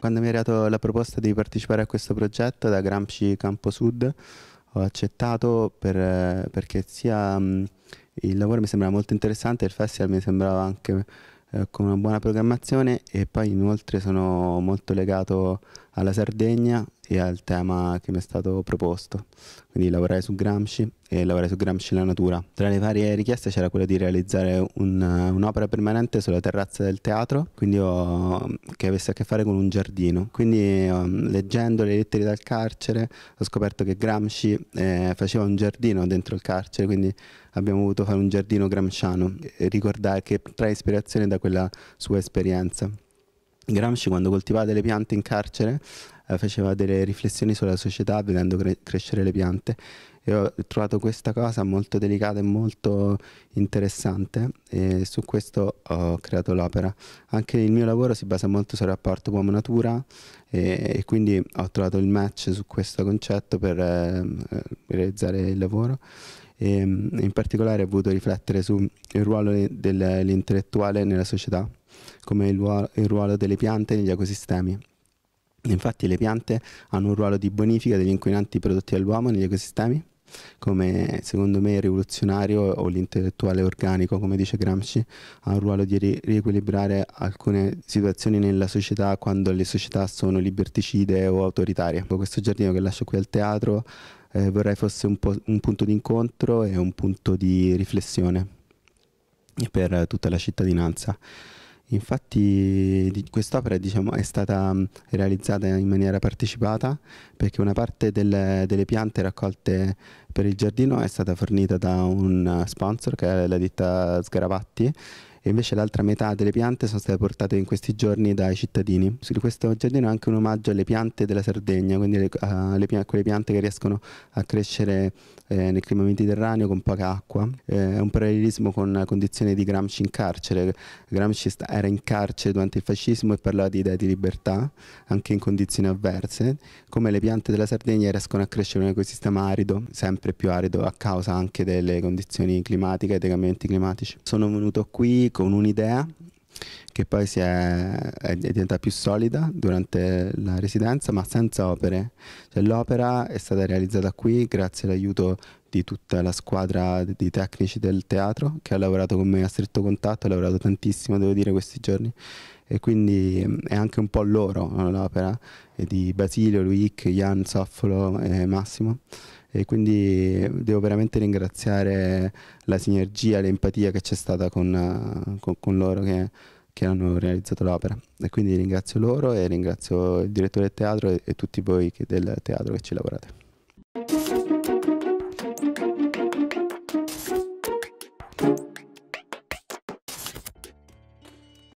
Quando mi è arrivata la proposta di partecipare a questo progetto da Gramsci Campo Sud ho accettato per, perché sia mm, il lavoro mi sembrava molto interessante, il festival mi sembrava anche eh, con una buona programmazione e poi inoltre sono molto legato alla Sardegna sia il tema che mi è stato proposto. Quindi lavorare su Gramsci e lavorare su Gramsci e la natura. Tra le varie richieste c'era quella di realizzare un, un'opera permanente sulla terrazza del teatro, quindi ho, che avesse a che fare con un giardino. Quindi ehm, leggendo le lettere dal carcere ho scoperto che Gramsci eh, faceva un giardino dentro il carcere, quindi abbiamo voluto fare un giardino gramsciano, ricordare che trae ispirazione da quella sua esperienza. Gramsci quando coltivava delle piante in carcere eh, faceva delle riflessioni sulla società vedendo cre crescere le piante e ho trovato questa cosa molto delicata e molto interessante e su questo ho creato l'opera. Anche il mio lavoro si basa molto sul rapporto uomo-natura e, e, quindi ho trovato il match su questo concetto per eh, realizzare il lavoro. E, in particolare ho voluto riflettere sul ruolo dell'intellettuale nella società come il, il ruolo delle piante negli ecosistemi. Infatti le piante hanno un ruolo di bonifica degli inquinanti prodotti dall'uomo negli ecosistemi, come secondo me il rivoluzionario o l'intellettuale organico, come dice Gramsci, ha un ruolo di ri riequilibrare alcune situazioni nella società quando le società sono liberticide o autoritarie. Questo giardino che lascio qui al teatro eh, vorrei fosse un, un punto di incontro e un punto di riflessione per tutta la cittadinanza. Infatti quest'opera diciamo, è stata realizzata in maniera partecipata perché una parte delle, delle, piante raccolte per il giardino è stata fornita da un eh, sponsor che è la ditta Sgaravatti e invece l'altra metà delle piante sono state portate in questi giorni dai cittadini. Questo giardino è anche un omaggio alle piante della Sardegna, quindi le, a, le, a quelle piante che riescono a crescere eh, nel clima mediterraneo con poca acqua. Eh, è un parallelismo con la condizione di Gramsci in carcere. Gramsci era in carcere durante il fascismo e parlava di idee di libertà, anche in condizioni avverse, come le piante della Sardegna riescono a crescere in un ecosistema arido, sempre più arido a causa anche delle condizioni climatiche e dei cambiamenti climatici. Sono venuto qui con un'idea che poi è, è, diventata più solida durante la residenza, ma senza opere. Cioè, l'opera è stata realizzata qui grazie all'aiuto di tutta la squadra di tecnici del teatro che ha lavorato con me a stretto contatto, ha lavorato tantissimo, devo dire, questi giorni. E quindi mm, è anche un po' loro l'opera eh, di Basilio, Luic, Jan, Soffolo e Massimo e quindi devo veramente ringraziare la sinergia, l'empatia che c'è stata con, con, con loro che, che, hanno realizzato l'opera e quindi ringrazio loro e ringrazio il direttore del teatro e, e tutti voi del teatro che ci lavorate.